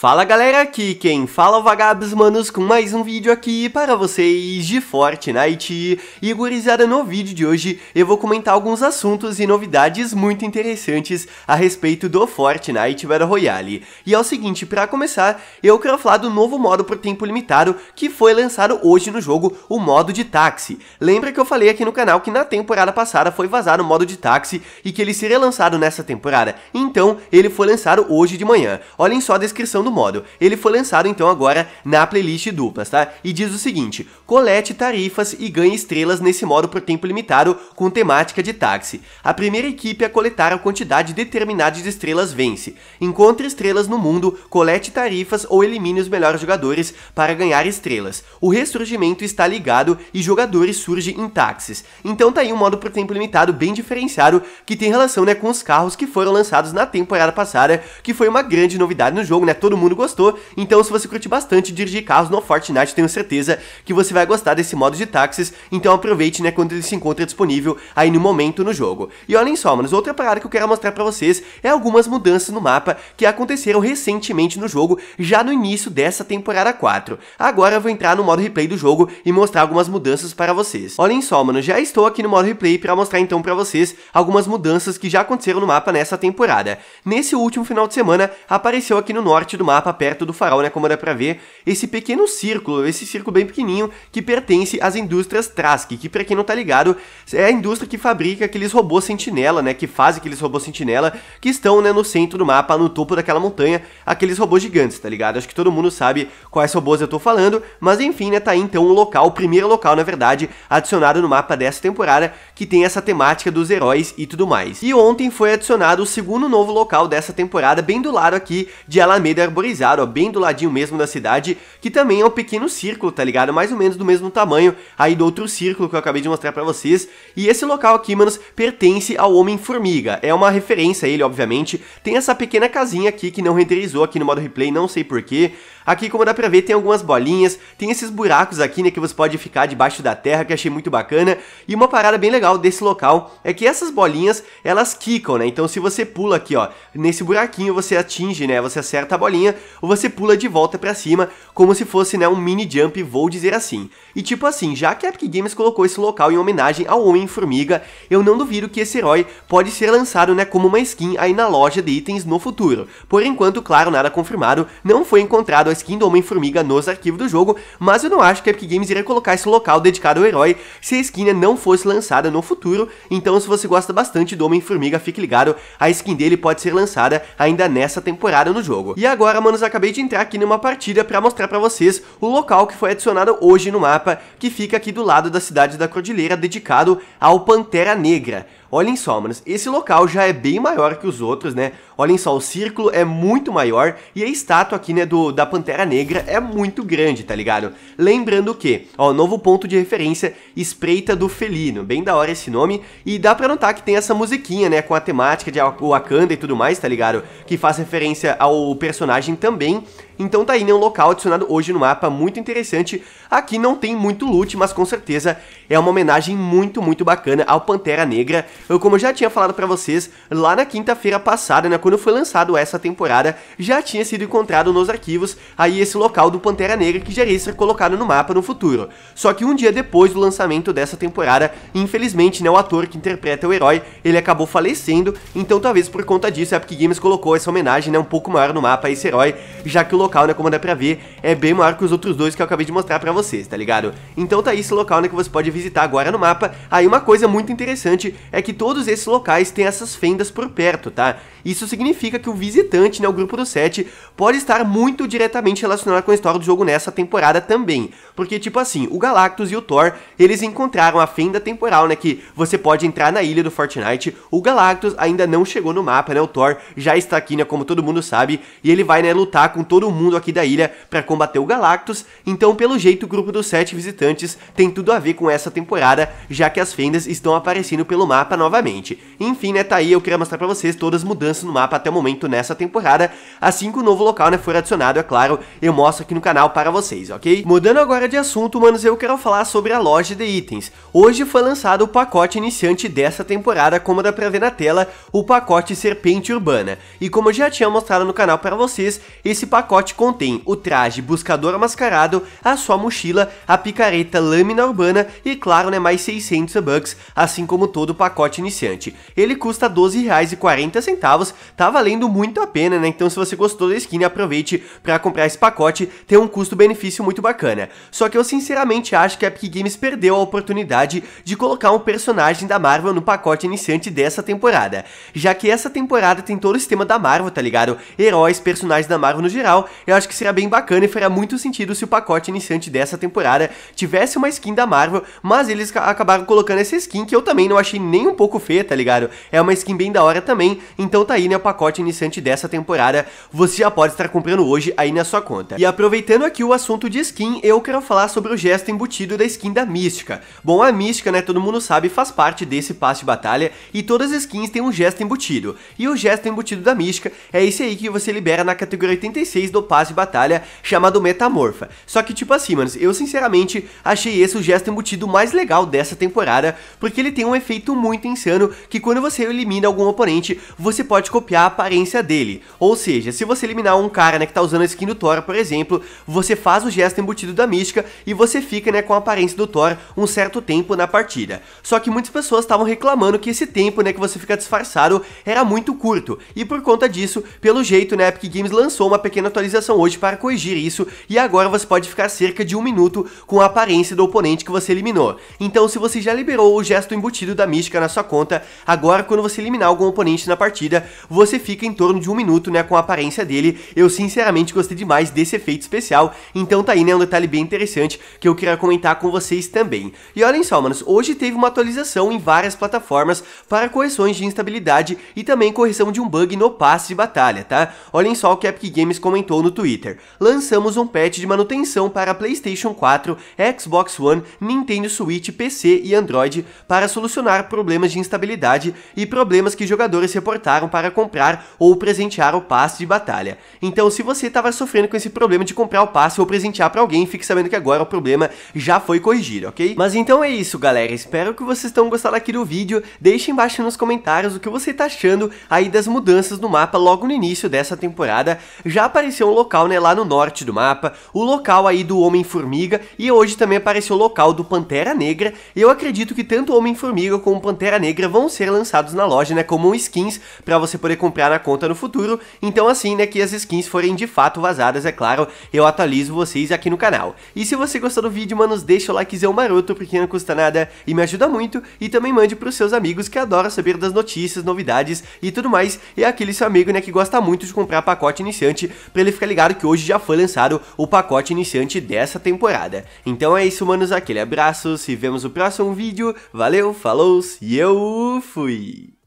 Fala galera, aqui quem fala é vagabos manos com mais um vídeo aqui para vocês de Fortnite E gurizada, no vídeo de hoje eu vou comentar alguns assuntos e novidades muito interessantes a respeito do Fortnite Battle Royale E é o seguinte, para começar, eu quero falar do novo modo por tempo limitado que foi lançado hoje no jogo, o modo de táxi Lembra que eu falei aqui no canal que na temporada passada foi vazado o modo de táxi e que ele seria lançado nessa temporada Então, ele foi lançado hoje de manhã, olhem só a descrição do segundo Ele foi lançado então agora na playlist duplas, tá? E diz o seguinte, colete tarifas e ganhe estrelas nesse modo por tempo limitado com temática de táxi. A primeira equipe a coletar a quantidade determinada de estrelas vence. Encontre estrelas no mundo, colete tarifas ou elimine os melhores jogadores para ganhar estrelas. O ressurgimento está ligado e jogadores surgem em táxis. Então tá aí um modo por tempo limitado bem diferenciado que tem relação né, com os carros que foram lançados na temporada passada, que foi uma grande novidade no jogo, né? Todo mundo gostou, então se você curte bastante dirigir carros no Fortnite, tenho certeza que você vai gostar desse modo de táxis, então aproveite, né, quando ele se encontra disponível aí no momento no jogo. E olhem só, mano, outra parada que eu quero mostrar pra vocês é algumas mudanças no mapa que aconteceram recentemente no jogo, já no início dessa temporada 4. Agora eu vou entrar no modo replay do jogo e mostrar algumas mudanças para vocês. Olhem só, mano, já estou aqui no modo replay pra mostrar então pra vocês algumas mudanças que já aconteceram no mapa nessa temporada. Nesse último final de semana, apareceu aqui no norte do mapa perto do farol, né, como dá pra ver, esse pequeno círculo, esse círculo bem pequenininho que pertence às indústrias Trask, que pra quem não tá ligado, é a indústria que fabrica aqueles robôs sentinela, né, que faz aqueles robôs sentinela que estão, né, no centro do mapa, no topo daquela montanha, aqueles robôs gigantes, tá ligado? Acho que todo mundo sabe quais robôs eu tô falando, mas enfim, né, tá aí então o um local, o primeiro local, na verdade, adicionado no mapa dessa temporada, que tem essa temática dos heróis e tudo mais. E ontem foi adicionado o segundo novo local dessa temporada, bem do lado aqui de Alameda arborizado, ó, bem do ladinho mesmo da cidade, que também é um pequeno círculo, tá ligado? Mais ou menos do mesmo tamanho aí do outro círculo que eu acabei de mostrar pra vocês. E esse local aqui, manos, pertence ao Homem-Formiga. É uma referência a ele, obviamente. Tem essa pequena casinha aqui que não renderizou aqui no modo replay, não sei porquê. Aqui, como dá pra ver, tem algumas bolinhas, tem esses buracos aqui, né, que você pode ficar debaixo da terra, que achei muito bacana. E uma parada bem legal desse local é que essas bolinhas, elas quicam, né? Então se você pula aqui, ó, nesse buraquinho você atinge, né, você acerta a bolinha, ou você pula de volta pra cima, como se fosse, né, um mini jump, vou dizer assim. E tipo assim, já que a Epic Games colocou esse local em homenagem ao Homem-Formiga, eu não duvido que esse herói pode ser lançado, né, como uma skin aí na loja de itens no futuro. Por enquanto, claro, nada confirmado, não foi encontrado skin do Homem-Formiga nos arquivos do jogo, mas eu não acho que a Epic Games iria colocar esse local dedicado ao herói se a skin não fosse lançada no futuro, então se você gosta bastante do Homem-Formiga, fique ligado, a skin dele pode ser lançada ainda nessa temporada no jogo. E agora, manos, acabei de entrar aqui numa partida pra mostrar pra vocês o local que foi adicionado hoje no mapa, que fica aqui do lado da cidade da Cordilheira, dedicado ao Pantera Negra. Olhem só, manos, esse local já é bem maior que os outros, né? Olhem só, o círculo é muito maior e a estátua aqui, né, do, da Pantera Negra é muito grande, tá ligado? Lembrando que, ó, novo ponto de referência, Espreita do Felino, bem da hora esse nome, e dá pra notar que tem essa musiquinha, né, com a temática de Wakanda e tudo mais, tá ligado? Que faz referência ao personagem também, então tá aí, né, Um local adicionado hoje no mapa, muito interessante. Aqui não tem muito loot, mas com certeza é uma homenagem muito, muito bacana ao Pantera Negra. Eu, como eu já tinha falado pra vocês, lá na quinta-feira passada, né? Quando foi lançado essa temporada, já tinha sido encontrado nos arquivos aí esse local do Pantera Negra que já iria ser colocado no mapa no futuro. Só que um dia depois do lançamento dessa temporada, infelizmente, né? O ator que interpreta o herói, ele acabou falecendo. Então talvez por conta disso, a Epic Games colocou essa homenagem, né? Um pouco maior no mapa a esse herói, já que o local, né, como dá pra ver, é bem maior que os outros dois que eu acabei de mostrar pra vocês, tá ligado? Então tá aí esse local, né, que você pode visitar agora no mapa. Aí uma coisa muito interessante é que todos esses locais têm essas fendas por perto, tá? Isso significa que o visitante, né, o grupo do 7, pode estar muito diretamente relacionado com a história do jogo nessa temporada também. Porque, tipo assim, o Galactus e o Thor, eles encontraram a fenda temporal, né, que você pode entrar na ilha do Fortnite. O Galactus ainda não chegou no mapa, né, o Thor já está aqui, né, como todo mundo sabe, e ele vai, né, lutar com todo mundo mundo aqui da ilha para combater o Galactus, então pelo jeito o grupo dos sete visitantes tem tudo a ver com essa temporada, já que as fendas estão aparecendo pelo mapa novamente. Enfim, né, tá aí, eu queria mostrar para vocês todas as mudanças no mapa até o momento nessa temporada, assim que o novo local, né, for adicionado, é claro, eu mostro aqui no canal para vocês, ok? Mudando agora de assunto, manos, eu quero falar sobre a loja de itens. Hoje foi lançado o pacote iniciante dessa temporada, como dá pra ver na tela, o pacote Serpente Urbana. E como eu já tinha mostrado no canal para vocês, esse pacote pacote contém o traje Buscador Mascarado, a sua mochila, a picareta Lâmina Urbana e, claro, né, mais 600 bucks, assim como todo o pacote iniciante. Ele custa R$12,40, tá valendo muito a pena, né? Então se você gostou da skin, aproveite para comprar esse pacote, tem um custo-benefício muito bacana. Só que eu sinceramente acho que a Epic Games perdeu a oportunidade de colocar um personagem da Marvel no pacote iniciante dessa temporada, já que essa temporada tem todo o sistema da Marvel, tá ligado? Heróis, personagens da Marvel no geral, eu acho que seria bem bacana e faria muito sentido se o pacote iniciante dessa temporada tivesse uma skin da Marvel, mas eles acabaram colocando essa skin que eu também não achei nem um pouco feia, tá ligado? É uma skin bem da hora também, então tá aí, né, o pacote iniciante dessa temporada, você já pode estar comprando hoje aí na sua conta. E aproveitando aqui o assunto de skin, eu quero falar sobre o gesto embutido da skin da Mística. Bom, a Mística, né, todo mundo sabe, faz parte desse passe de batalha e todas as skins têm um gesto embutido. E o gesto embutido da Mística é esse aí que você libera na categoria 86 do do Paz de Batalha chamado Metamorfa. Só que, tipo assim, mano, eu sinceramente achei esse o gesto embutido mais legal dessa temporada, porque ele tem um efeito muito insano que quando você elimina algum oponente, você pode copiar a aparência dele. Ou seja, se você eliminar um cara, né, que tá usando a skin do Thor, por exemplo, você faz o gesto embutido da mística e você fica, né, com a aparência do Thor um certo tempo na partida. Só que muitas pessoas estavam reclamando que esse tempo, né, que você fica disfarçado era muito curto, e por conta disso, pelo jeito, né, Epic Games lançou uma pequena atualização atualização hoje para corrigir isso, e agora você pode ficar cerca de um minuto com a aparência do oponente que você eliminou. Então se você já liberou o gesto embutido da mística na sua conta, agora quando você eliminar algum oponente na partida, você fica em torno de um minuto né, com a aparência dele, eu sinceramente gostei demais desse efeito especial, então tá aí né, um detalhe bem interessante que eu queria comentar com vocês também. E olhem só, manos, hoje teve uma atualização em várias plataformas para correções de instabilidade e também correção de um bug no passe de batalha, tá? Olhem só o que a Epic Games comentou no Twitter. Lançamos um patch de manutenção para PlayStation 4, Xbox One, Nintendo Switch, PC e Android para solucionar problemas de instabilidade e problemas que jogadores reportaram para comprar ou presentear o passe de batalha. Então, se você estava sofrendo com esse problema de comprar o passe ou presentear para alguém, fique sabendo que agora o problema já foi corrigido, ok? Mas então é isso, galera. Espero que vocês tenham gostado aqui do vídeo. Deixe embaixo nos comentários o que você está achando aí das mudanças no mapa logo no início dessa temporada. Já apareceu um local né, lá no norte do mapa, o local aí do Homem-Formiga, e hoje também apareceu o local do Pantera Negra, e eu acredito que tanto Homem-Formiga como Pantera Negra vão ser lançados na loja, né, como skins para você poder comprar na conta no futuro, então assim, né, que as skins forem de fato vazadas, é claro, eu atualizo vocês aqui no canal. E se você gostou do vídeo, mano, deixa o likezão maroto, porque não custa nada e me ajuda muito, e também mande pros seus amigos que adoram saber das notícias, novidades e tudo mais, e é aquele seu amigo, né, que gosta muito de comprar pacote iniciante pra ele fica ligado que hoje já foi lançado o pacote iniciante dessa temporada. Então é isso, manos, aquele abraço, se vemos no próximo vídeo, valeu, falou e eu fui!